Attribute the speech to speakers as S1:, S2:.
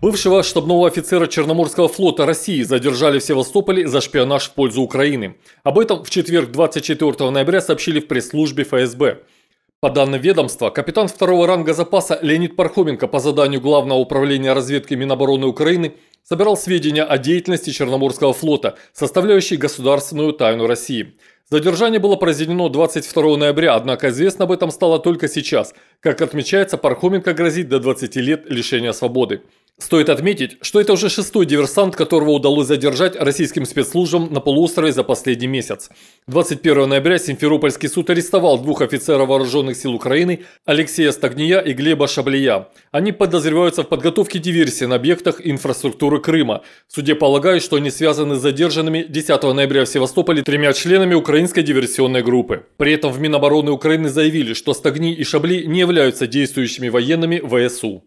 S1: Бывшего штабного офицера Черноморского флота России задержали в Севастополе за шпионаж в пользу Украины. Об этом в четверг 24 ноября сообщили в пресс-службе ФСБ. По данным ведомства, капитан второго ранга запаса Леонид Пархоменко по заданию Главного управления разведки Минобороны Украины собирал сведения о деятельности Черноморского флота, составляющей государственную тайну России. Задержание было произведено 22 ноября, однако известно об этом стало только сейчас. Как отмечается, Пархоменко грозит до 20 лет лишения свободы. Стоит отметить, что это уже шестой диверсант, которого удалось задержать российским спецслужбам на полуострове за последний месяц. 21 ноября Симферопольский суд арестовал двух офицеров вооруженных сил Украины Алексея Стагния и Глеба Шаблия. Они подозреваются в подготовке диверсии на объектах инфраструктуры Крыма. В суде полагают, что они связаны с задержанными 10 ноября в Севастополе тремя членами украинской диверсионной группы. При этом в Минобороны Украины заявили, что Стагни и Шабли не являются действующими военными ВСУ.